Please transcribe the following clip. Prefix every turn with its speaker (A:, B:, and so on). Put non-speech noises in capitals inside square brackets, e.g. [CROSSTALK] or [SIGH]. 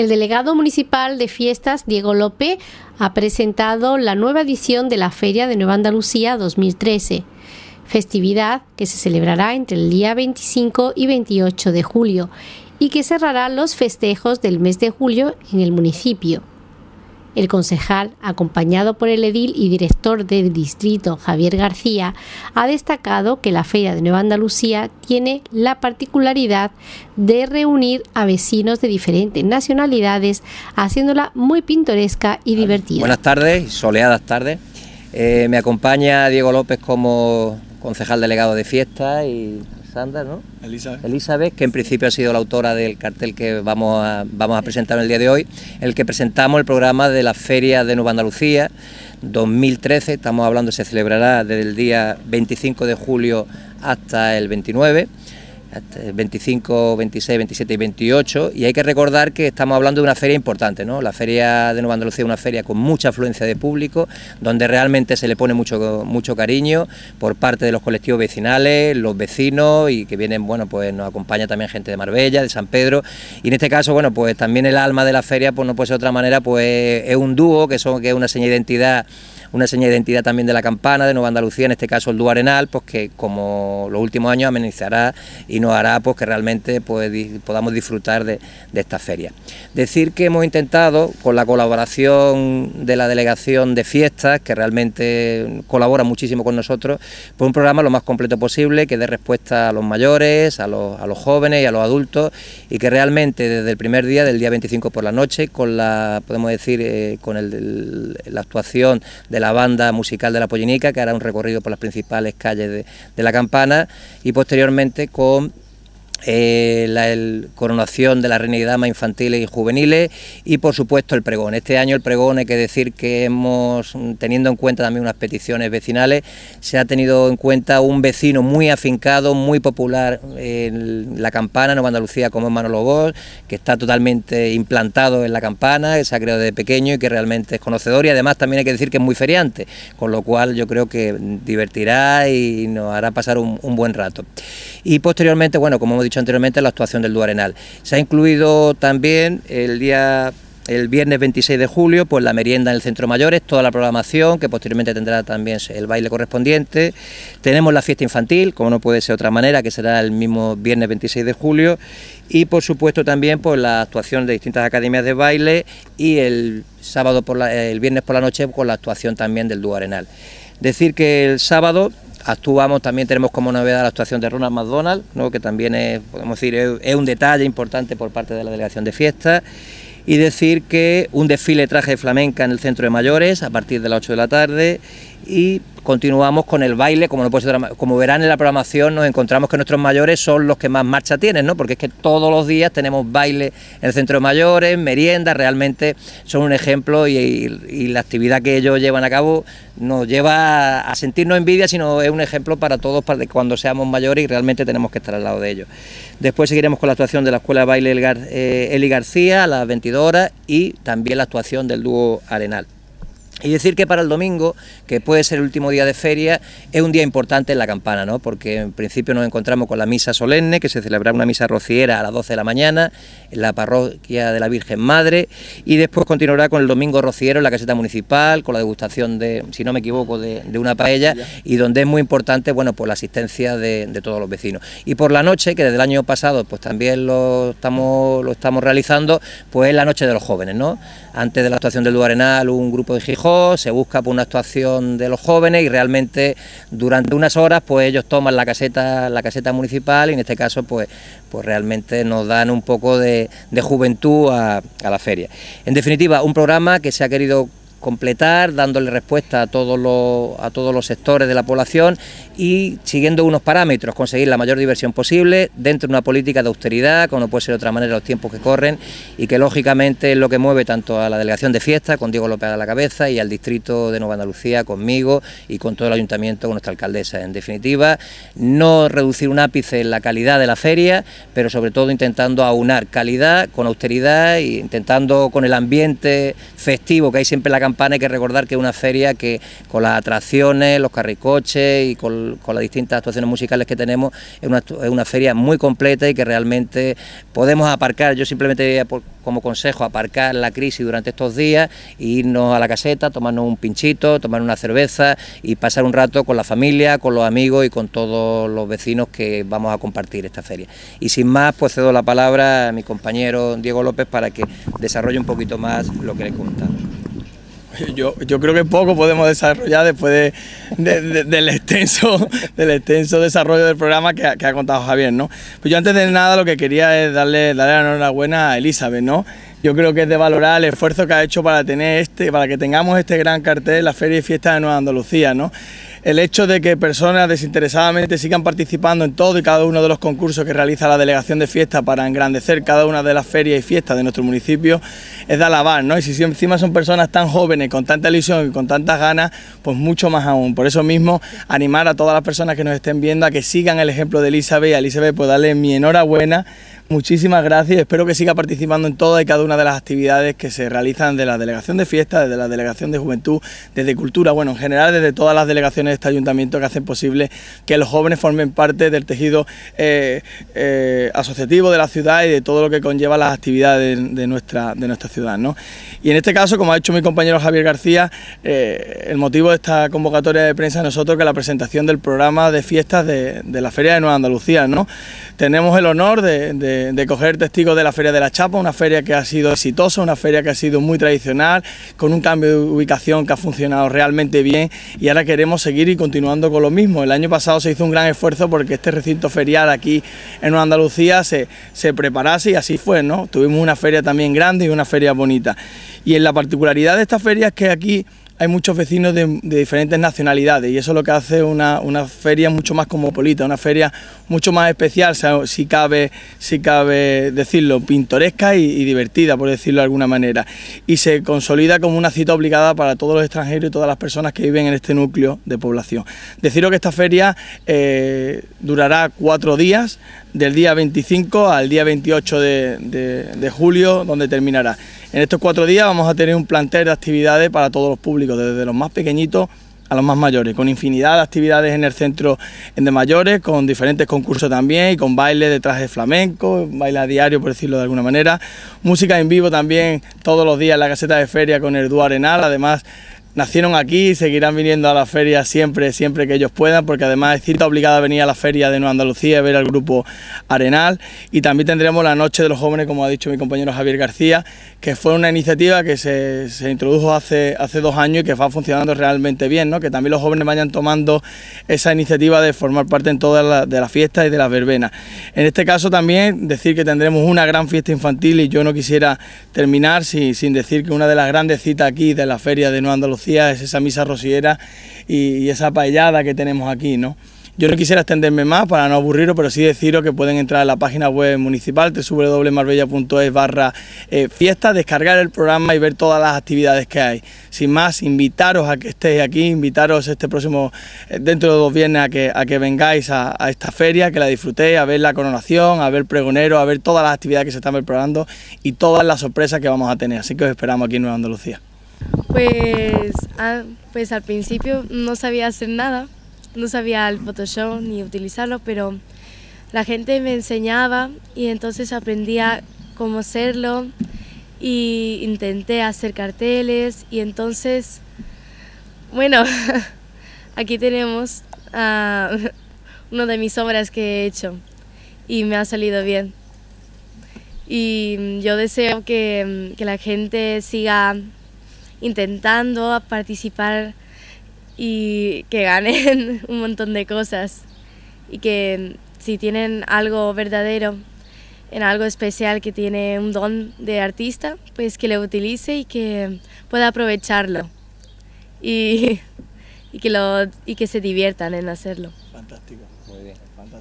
A: El delegado municipal de fiestas, Diego López, ha presentado la nueva edición de la Feria de Nueva Andalucía 2013, festividad que se celebrará entre el día 25 y 28 de julio y que cerrará los festejos del mes de julio en el municipio. El concejal, acompañado por el edil y director del distrito Javier García, ha destacado que la Feria de Nueva Andalucía tiene la particularidad de reunir a vecinos de diferentes nacionalidades, haciéndola muy pintoresca y divertida. Buenas tardes, soleadas tardes. Eh, me acompaña Diego López como concejal delegado de fiesta y Sandra, ¿no? Elizabeth. que en principio ha sido la autora del cartel que vamos a, vamos a presentar el día de hoy, el que presentamos el programa de la Feria de Nueva Andalucía 2013, estamos hablando, se celebrará desde el día 25 de julio hasta el 29. 25, 26, 27 y 28. Y hay que recordar que estamos hablando de una feria importante, ¿no? La feria de Nueva Andalucía es una feria con mucha afluencia de público, donde realmente se le pone mucho, mucho cariño por parte de los colectivos vecinales, los vecinos y que vienen, bueno, pues nos acompaña también gente de Marbella, de San Pedro. Y en este caso, bueno, pues también el alma de la feria, pues no puede ser de otra manera, pues es un dúo que son que es una seña de identidad una seña de identidad también de la campana, de Nueva Andalucía, en este caso el Duarenal, pues que como los últimos años amenizará y nos hará pues que realmente pues, podamos disfrutar de, esta feria. Decir que hemos intentado, con la colaboración de la Delegación de Fiestas, que realmente colabora muchísimo con nosotros, ...por pues un programa lo más completo posible, que dé respuesta a los mayores, a los, a los jóvenes y a los adultos, y que realmente desde el primer día, del día 25 por la noche, con la, podemos decir, eh, con el, la actuación de la banda musical de la Pollinica, que hará un recorrido por las principales calles de la campana, y posteriormente con eh, la coronación de la reina y dama infantiles y juveniles y por supuesto el pregón. Este año el pregón hay que decir que hemos, teniendo en cuenta también unas peticiones vecinales, se ha tenido en cuenta un vecino muy afincado, muy popular en la campana, en Nueva Andalucía como es Manolo que está totalmente implantado en la campana, que se ha creado desde pequeño y que realmente es conocedor y además también hay que decir que es muy feriante, con lo cual yo creo que divertirá y nos hará pasar un buen rato y posteriormente, bueno, como hemos dicho anteriormente, la actuación del Duarenal. Se ha incluido también el día el viernes 26 de julio, pues la merienda en el Centro Mayores, toda la programación, que posteriormente tendrá también el baile correspondiente. Tenemos la fiesta infantil, como no puede ser de otra manera, que será el mismo viernes 26 de julio. Y por supuesto también pues, la actuación de distintas academias de baile y el sábado por la, el viernes por la noche con pues, la actuación también del Dúo Arenal. Decir que el sábado Actuamos, también tenemos como novedad la actuación de Ronald McDonald, ¿no? que también es, podemos decir, es, un detalle importante por parte de la Delegación de Fiestas y decir que un desfile traje flamenca en el centro de mayores a partir de las 8 de la tarde y continuamos con el baile, como, no como verán en la programación nos encontramos que nuestros mayores son los que más marcha tienen, ¿no? porque es que todos los días tenemos baile en el centro de mayores, meriendas, realmente son un ejemplo y, la actividad que ellos llevan a cabo nos lleva a, sentirnos envidia, sino es un ejemplo para todos cuando seamos mayores y realmente tenemos que estar al lado de ellos. Después seguiremos con la actuación de la Escuela de Baile eh, Eli García a las 22 horas y también la actuación del dúo Arenal. Y decir que para el domingo, que puede ser el último día de feria, es un día importante en la campana, ¿no? porque en principio nos encontramos con la misa solemne, que se celebrará una misa rociera a las 12 de la mañana en la parroquia de la Virgen Madre, y después continuará con el domingo rociero en la caseta municipal, con la degustación de, si no me equivoco, de, una paella, y donde es muy importante bueno, pues la asistencia de, todos los vecinos. Y por la noche, que desde el año pasado pues también lo estamos, lo estamos realizando, pues es la noche de los jóvenes. ¿no? Antes de la actuación del Duarenal, un grupo de Gijón se busca por una actuación de los jóvenes y realmente durante unas horas pues ellos toman la caseta, la caseta municipal y en este caso pues, pues realmente nos dan un poco de, juventud a la feria. En definitiva, un programa que se ha querido completar, dándole respuesta a todos los, a todos los sectores de la población y siguiendo unos parámetros, conseguir la mayor diversión posible dentro de una política de austeridad, como puede ser de otra manera los tiempos que corren y que lógicamente es lo que mueve tanto a la delegación de fiesta con Diego López a la cabeza y al distrito de Nueva Andalucía conmigo y con todo el ayuntamiento, con nuestra alcaldesa. En definitiva, no reducir un ápice en la calidad de la feria, pero sobre todo intentando aunar calidad con austeridad e intentando con el ambiente festivo que hay siempre en la hay que recordar que es una feria que con las atracciones, los carricoches y con, las distintas actuaciones musicales que tenemos, es una, feria muy completa y que realmente podemos aparcar, yo simplemente como consejo aparcar la crisis durante estos días, e irnos a la caseta, tomarnos un pinchito, tomar una cerveza y pasar un rato con la familia, con los amigos y con todos los vecinos que vamos a compartir esta feria. Y sin más, pues cedo la palabra a mi compañero Diego López para que desarrolle un poquito más lo que le contado".
B: [LAUGHS] Yo, creo que poco podemos desarrollar después del, extenso, [LAUGHS] del extenso desarrollo del programa que, ha contado Javier, ¿no? Pues yo antes de nada lo que quería es darle, darle la enhorabuena a Elizabeth, ¿no? Yo creo que es de valorar el esfuerzo que ha hecho para tener este, para que tengamos este gran cartel, la Feria y Fiesta de Nueva Andalucía, ¿no? el hecho de que personas desinteresadamente sigan participando en todo y cada uno de los concursos que realiza la Delegación de Fiestas para engrandecer cada una de las ferias y fiestas de nuestro municipio es de alabar, ¿no? Y si encima son personas tan jóvenes, con tanta ilusión y con tantas ganas, pues mucho más aún. Por eso mismo, animar a todas las personas que nos estén viendo a que sigan el ejemplo de Elizabeth. A Elizabeth, pues darle mi enhorabuena Muchísimas gracias, espero que siga participando en todas y cada una de las actividades que se realizan de la Delegación de Fiestas, desde la Delegación de Juventud, desde Cultura, bueno, en general desde todas las delegaciones de este ayuntamiento que hacen posible que los jóvenes formen parte del tejido eh, eh, asociativo de la ciudad y de todo lo que conlleva las actividades de, nuestra, de nuestra ciudad. ¿no? Y en este caso, como ha hecho mi compañero Javier García, eh, el motivo de esta convocatoria de prensa es nosotros que la presentación del programa de fiestas de, la Feria de Nueva Andalucía. ¿no? Tenemos el honor de de, coger testigos de la Feria de la Chapa, una feria que ha sido exitosa, una feria que ha sido muy tradicional, con un cambio de ubicación que ha funcionado realmente bien y ahora queremos seguir y continuando con lo mismo. El año pasado se hizo un gran esfuerzo porque este recinto ferial aquí en Andalucía se, se preparase y así fue, ¿no? Tuvimos una feria también grande y una feria bonita. Y en la particularidad de esta feria es que aquí hay muchos vecinos de, diferentes nacionalidades y eso es lo que hace una, feria mucho más cosmopolita, una feria mucho más especial, si, cabe, si cabe decirlo, pintoresca y, divertida, por decirlo de alguna manera. Y se consolida como una cita obligada para todos los extranjeros y todas las personas que viven en este núcleo de población. Deciros que esta feria eh, durará cuatro días, del día 25 al día 28 de julio, donde terminará. En estos cuatro días vamos a tener un plantel de actividades para todos los públicos, desde los más pequeñitos a los más mayores, con infinidad de actividades en el centro de mayores, con diferentes concursos también y con baile de traje flamenco, baile a diario por decirlo de alguna manera, música en vivo también todos los días en la caseta de feria con el Arenal, además nacieron aquí y seguirán viniendo a la feria siempre, siempre que ellos puedan, porque además es cita obligada a venir a la feria de Nueva Andalucía a ver al grupo Arenal. Y también tendremos la Noche de los Jóvenes, como ha dicho mi compañero Javier García, que fue una iniciativa que se, introdujo hace, hace dos años y que va funcionando realmente bien, ¿no? que también los jóvenes vayan tomando esa iniciativa de formar parte en todas las de la fiestas y de las verbenas. En este caso también decir que tendremos una gran fiesta infantil y yo no quisiera terminar sin, sin decir que una de las grandes citas aquí de la feria de Nueva Andalucía es esa misa rosiera y, esa paellada que tenemos aquí, ¿no? Yo no quisiera extenderme más para no aburriros, pero sí deciros que pueden entrar a la página web municipal www.marbella.es barra eh, fiesta, descargar el programa y ver todas las actividades que hay. Sin más, invitaros a que estéis aquí, invitaros este próximo, eh, dentro de dos viernes, a que, vengáis a, esta feria, que la disfrutéis, a ver la coronación, a ver pregonero, a ver todas las actividades que se están preparando y todas las sorpresas que vamos a tener. Así que os esperamos aquí en Nueva Andalucía.
A: Pues, pues al principio no sabía hacer nada, no sabía el Photoshop ni utilizarlo, pero la gente me enseñaba y entonces aprendía cómo hacerlo e intenté hacer carteles y entonces, bueno, [LAUGHS] aquí tenemos [LAUGHS] una de mis obras que he hecho y me ha salido bien. Y yo deseo que, que la gente siga intentando participar y que ganen [LAUGHS] un montón de cosas y que si tienen algo verdadero, en algo especial que tiene un don de artista, pues que lo utilice y que pueda aprovecharlo y, [LAUGHS] que, lo, y que se diviertan en hacerlo.
B: Fantástico, muy bien,